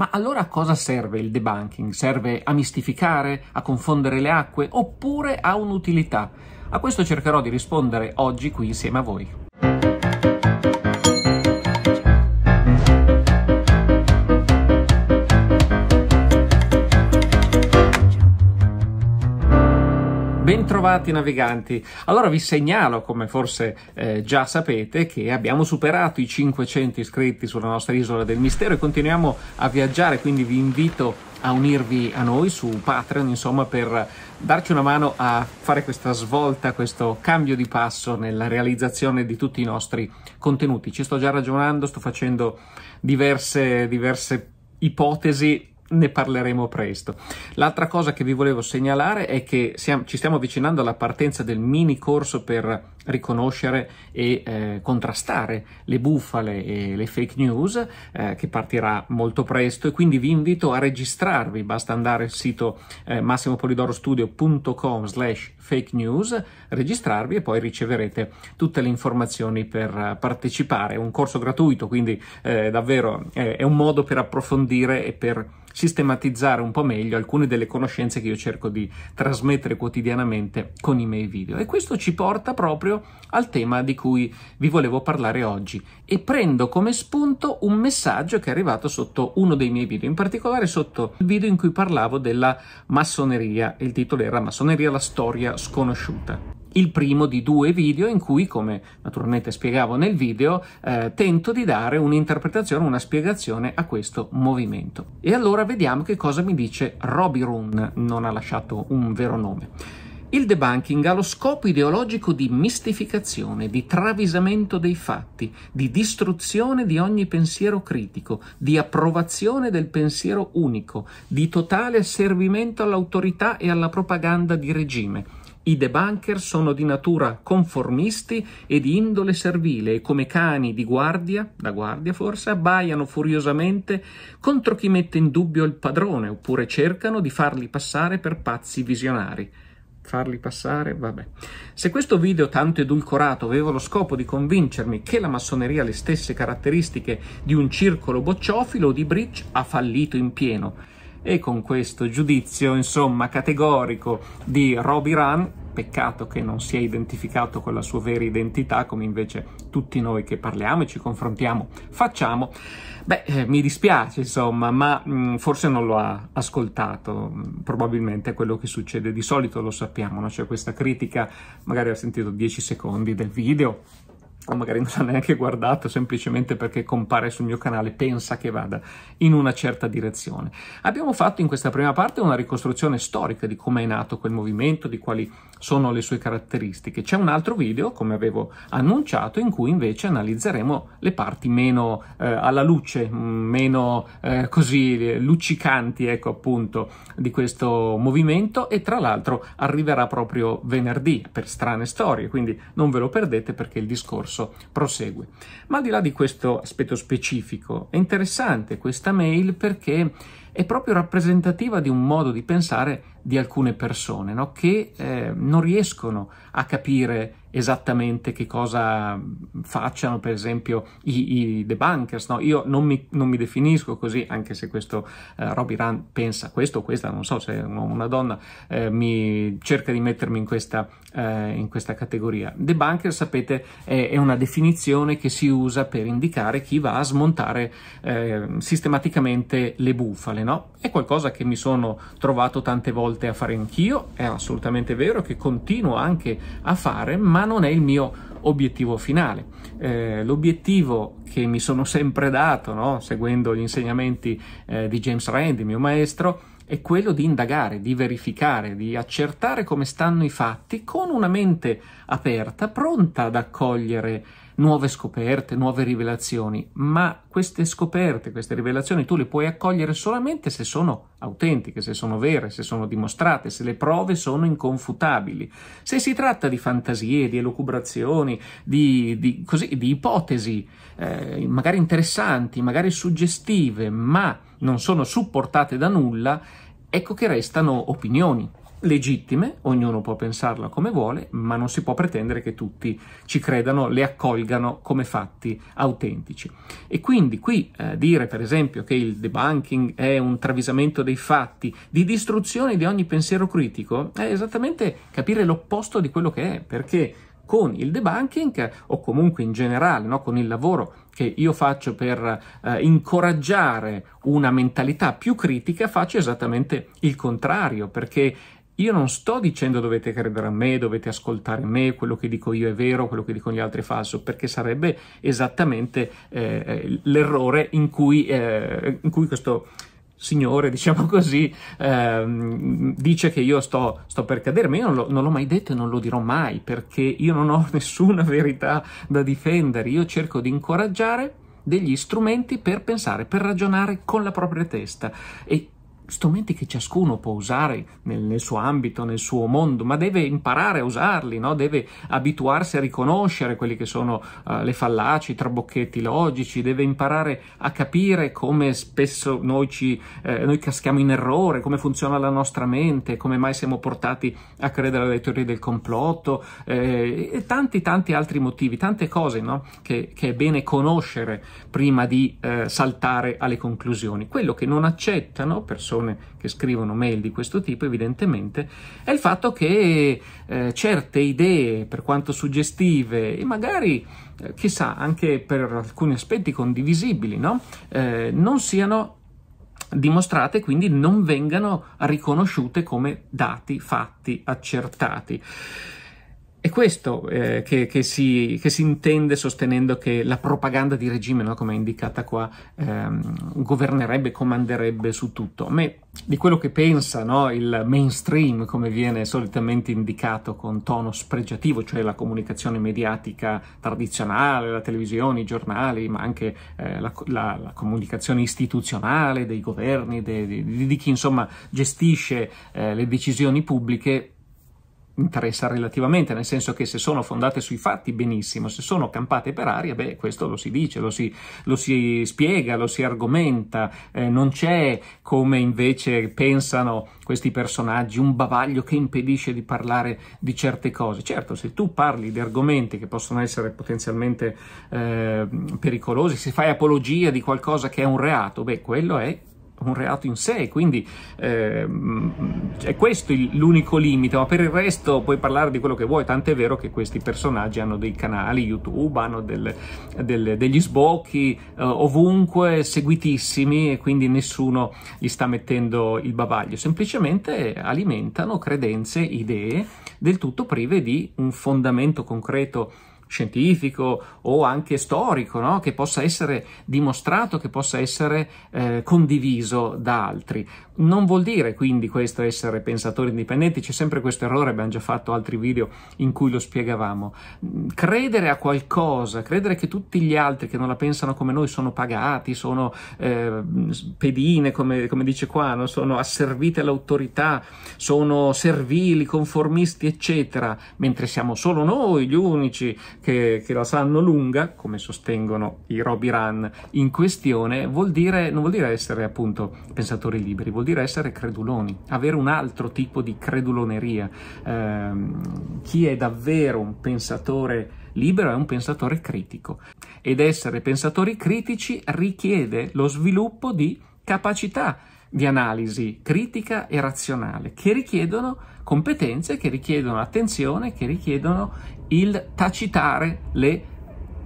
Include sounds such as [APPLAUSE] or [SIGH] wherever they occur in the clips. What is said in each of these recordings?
Ma allora a cosa serve il debunking? Serve a mistificare, a confondere le acque oppure ha un'utilità? A questo cercherò di rispondere oggi qui insieme a voi. Bentrovati naviganti. Allora vi segnalo, come forse eh, già sapete, che abbiamo superato i 500 iscritti sulla nostra isola del mistero e continuiamo a viaggiare, quindi vi invito a unirvi a noi su Patreon, insomma, per darci una mano a fare questa svolta, questo cambio di passo nella realizzazione di tutti i nostri contenuti. Ci sto già ragionando, sto facendo diverse, diverse ipotesi ne parleremo presto. L'altra cosa che vi volevo segnalare è che siamo, ci stiamo avvicinando alla partenza del mini corso per riconoscere e eh, contrastare le bufale e le fake news eh, che partirà molto presto e quindi vi invito a registrarvi, basta andare al sito eh, massimopolidorostudio.com slash fake news, registrarvi e poi riceverete tutte le informazioni per eh, partecipare. È un corso gratuito, quindi eh, davvero eh, è un modo per approfondire e per sistematizzare un po' meglio alcune delle conoscenze che io cerco di trasmettere quotidianamente con i miei video. E questo ci porta proprio al tema di cui vi volevo parlare oggi e prendo come spunto un messaggio che è arrivato sotto uno dei miei video, in particolare sotto il video in cui parlavo della massoneria, il titolo era Massoneria la storia sconosciuta il primo di due video in cui, come naturalmente spiegavo nel video, eh, tento di dare un'interpretazione, una spiegazione a questo movimento. E allora vediamo che cosa mi dice Robby Roon, non ha lasciato un vero nome. Il debunking ha lo scopo ideologico di mistificazione, di travisamento dei fatti, di distruzione di ogni pensiero critico, di approvazione del pensiero unico, di totale asservimento all'autorità e alla propaganda di regime i debunker sono di natura conformisti e di indole servile e come cani di guardia, da guardia forse, abbaiano furiosamente contro chi mette in dubbio il padrone oppure cercano di farli passare per pazzi visionari farli passare, vabbè. Se questo video tanto edulcorato aveva lo scopo di convincermi che la massoneria ha le stesse caratteristiche di un circolo bocciofilo o di bridge, ha fallito in pieno. E con questo giudizio, insomma, categorico di Robbie Run, Peccato che non si è identificato con la sua vera identità, come invece tutti noi che parliamo e ci confrontiamo facciamo. Beh, eh, mi dispiace, insomma, ma mh, mm, forse non lo ha ascoltato. Mm, probabilmente è quello che succede di solito, lo sappiamo, no? c'è questa critica, magari ha sentito 10 secondi del video o magari non l'ha neanche guardato semplicemente perché compare sul mio canale, pensa che vada in una certa direzione. Abbiamo fatto in questa prima parte una ricostruzione storica di come è nato quel movimento, di quali sono le sue caratteristiche. C'è un altro video, come avevo annunciato, in cui invece analizzeremo le parti meno eh, alla luce, mm, meno eh, così luccicanti, ecco appunto, di questo movimento e tra l'altro arriverà proprio venerdì per strane storie, quindi non ve lo perdete perché il discorso discorso prosegue. Ma al di là di questo aspetto specifico, è interessante questa mail perché è proprio rappresentativa di un modo di pensare di alcune persone no? che eh, non riescono a capire esattamente che cosa facciano, per esempio, i, i debunkers. No? Io non mi, non mi, definisco così, anche se questo eh, Robbie Rand pensa questo o questa, non so se una donna eh, mi cerca di mettermi in questa eh, in questa categoria. Debunker, sapete, è, è, una definizione che si usa per indicare chi va a smontare eh, sistematicamente le bufale, no? È qualcosa che mi sono trovato tante volte a fare anch'io, è assolutamente vero che continuo anche a fare, ma non è il mio obiettivo finale. Eh, l'obiettivo che mi sono sempre dato, no? seguendo gli insegnamenti eh, di James Randi, mio maestro, è quello di indagare, di verificare, di accertare come stanno i fatti con una mente aperta, pronta ad accogliere nuove scoperte, nuove rivelazioni, ma queste scoperte, queste rivelazioni tu le puoi accogliere solamente se sono autentiche, se sono vere, se sono dimostrate, se le prove sono inconfutabili. Se si tratta di fantasie, di elucubrazioni, di, di, così, di ipotesi, eh, magari interessanti, magari suggestive, ma non sono supportate da nulla, ecco che restano opinioni legittime, ognuno può pensarla come vuole, ma non si può pretendere che tutti ci credano, le accolgano come fatti autentici. E quindi qui eh, dire per esempio che il debunking è un travisamento dei fatti, di distruzione di ogni pensiero critico, è esattamente capire l'opposto di quello che è, perché con il debunking o comunque in generale no, con il lavoro che io faccio per eh, incoraggiare una mentalità più critica, faccio esattamente il contrario, perché io non sto dicendo dovete credere a me, dovete ascoltare me, quello che dico io è vero, quello che dicono gli altri è falso, perché sarebbe esattamente eh, l'errore in cui, eh, in cui questo, signore, diciamo così, ehm, dice che io sto, sto per cadere, ma io non, lo, non l'ho mai detto e non lo dirò mai, perché io non ho [LAUGHS] nessuna verità da difendere, io cerco di incoraggiare degli strumenti per pensare, per ragionare con la propria testa e strumenti che ciascuno può usare nel, nel, suo ambito, nel suo mondo, ma deve imparare a usarli, no? deve abituarsi a riconoscere quelli che sono uh, le fallaci, i trabocchetti logici, deve imparare a capire come spesso noi, ci, eh, noi caschiamo in errore, come funziona la nostra mente, come mai siamo portati a credere alle teorie del complotto eh, e tanti tanti altri motivi, tante cose no? che, che, è bene conoscere prima di eh, saltare alle conclusioni. Quello che non accettano persone persone che scrivono mail di questo tipo, evidentemente, è il fatto che eh, certe idee, per quanto suggestive e magari eh, chissà anche per alcuni aspetti condivisibili, no? eh, non siano dimostrate quindi non vengano riconosciute come dati, fatti, accertati. È questo eh, che, che, si, che, si, intende sostenendo che la propaganda di regime, no, come è indicata qua, ehm, governerebbe, comanderebbe su tutto. A me di quello che pensa no, il mainstream, come viene solitamente indicato con tono spregiativo, cioè la comunicazione mediatica tradizionale, la televisione, i giornali, ma anche eh, la, la, la, comunicazione istituzionale dei governi, de, de, di chi insomma gestisce eh, le decisioni pubbliche, interessa relativamente, nel senso che se sono fondate sui fatti, benissimo, se sono campate per aria, beh, questo lo si dice, lo si, lo si spiega, lo si argomenta, eh, non c'è, come invece pensano questi personaggi, un bavaglio che impedisce di parlare di certe cose. Certo, se tu parli di argomenti che possono essere potenzialmente eh, pericolosi, se fai apologia di qualcosa che è un reato, beh, quello è un reato in sé, quindi eh, è questo l'unico limite, ma per il resto puoi parlare di quello che vuoi, tant'è vero che questi personaggi hanno dei canali YouTube, hanno del, del, degli sbocchi eh, ovunque, seguitissimi e quindi nessuno gli sta mettendo il bavaglio, semplicemente alimentano credenze, idee del tutto prive di un fondamento concreto scientifico o anche storico, no? che possa essere dimostrato, che possa essere eh, condiviso da altri. Non vuol dire quindi questo essere pensatori indipendenti, c'è sempre questo errore, abbiamo già fatto altri video in cui lo spiegavamo. Mm, credere a qualcosa, credere che tutti gli altri che non la pensano come noi sono pagati, sono eh, pedine, come, come, dice qua, no? sono asservite all'autorità, sono servili, conformisti, eccetera, mentre siamo solo noi gli unici che, che la sanno lunga, come sostengono i Robbie Run in questione, vuol dire, non vuol dire essere appunto pensatori liberi, vuol dire essere creduloni, avere un altro tipo di creduloneria. Eh, chi è davvero un pensatore libero è un pensatore critico ed essere pensatori critici richiede lo sviluppo di capacità di analisi critica e razionale che richiedono competenze, che richiedono attenzione, che richiedono il tacitare le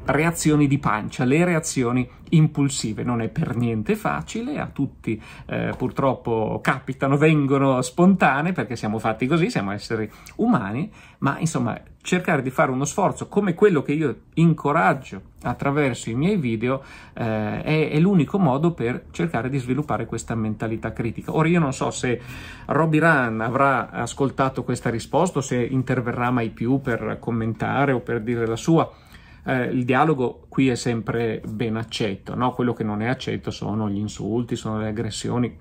reazioni di pancia, le reazioni impulsive. Non è per niente facile, a tutti eh, purtroppo capitano, vengono spontanee perché siamo fatti così, siamo esseri umani, ma insomma cercare di fare uno sforzo come quello che io incoraggio attraverso i miei video eh, è, è l'unico modo per cercare di sviluppare questa mentalità critica. Ora io non so se Robby Run avrà ascoltato questa risposta, o se interverrà mai più per commentare o per dire la sua, eh, il dialogo qui è sempre ben accetto, no? quello che non è accetto sono gli insulti, sono le aggressioni,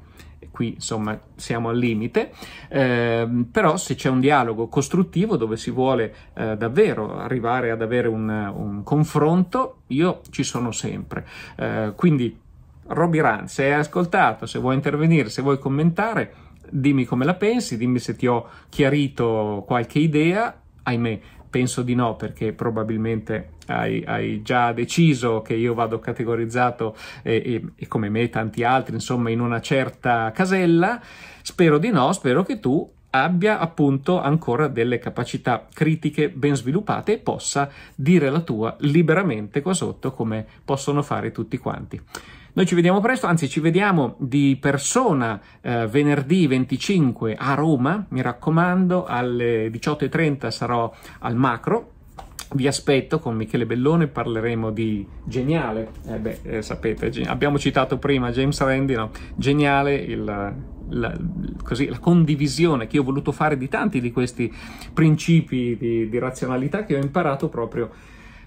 qui insomma siamo al limite, eh, però se c'è un dialogo costruttivo dove si vuole eh, davvero arrivare ad avere un, un, confronto, io ci sono sempre. Eh, quindi Roby Run, se hai ascoltato, se vuoi intervenire, se vuoi commentare, dimmi come la pensi, dimmi se ti ho chiarito qualche idea, ahimè Penso di no, perché probabilmente hai, hai già deciso che io vado categorizzato e, eh, e, e come me tanti altri, insomma, in una certa casella. Spero di no, spero che tu abbia appunto ancora delle capacità critiche ben sviluppate e possa dire la tua liberamente qua sotto come possono fare tutti quanti. Noi ci vediamo presto, anzi ci vediamo di persona eh, venerdì 25 a Roma, mi raccomando, alle 18.30 sarò al macro. Vi aspetto con Michele Bellone, parleremo di Geniale, eh beh, eh, sapete, abbiamo citato prima James Randi, no? Geniale, il, la, così, la, condivisione che io ho voluto fare di tanti di questi principi di, di razionalità che ho imparato proprio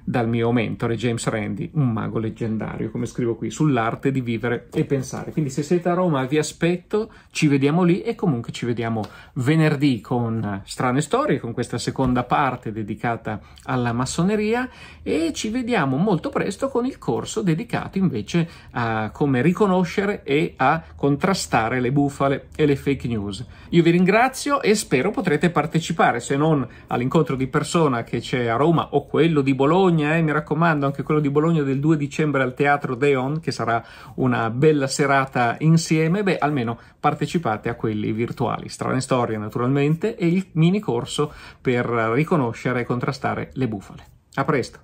dal mio mentore James Randi, un mago leggendario, come scrivo qui, sull'arte di vivere e pensare. Quindi se siete a Roma vi aspetto, ci vediamo lì e comunque ci vediamo venerdì con Strane Storie, con questa seconda parte dedicata alla massoneria e ci vediamo molto presto con il corso dedicato invece a come riconoscere e a contrastare le bufale e le fake news. Io vi ringrazio e spero potrete partecipare, se non all'incontro di persona che c'è a Roma o quello di Bologna, Bologna, eh, mi raccomando, anche quello di Bologna del 2 dicembre al Teatro Deon, che sarà una bella serata insieme, beh, almeno partecipate a quelli virtuali. Strane storie, naturalmente, e il mini corso per riconoscere e contrastare le bufale. A presto!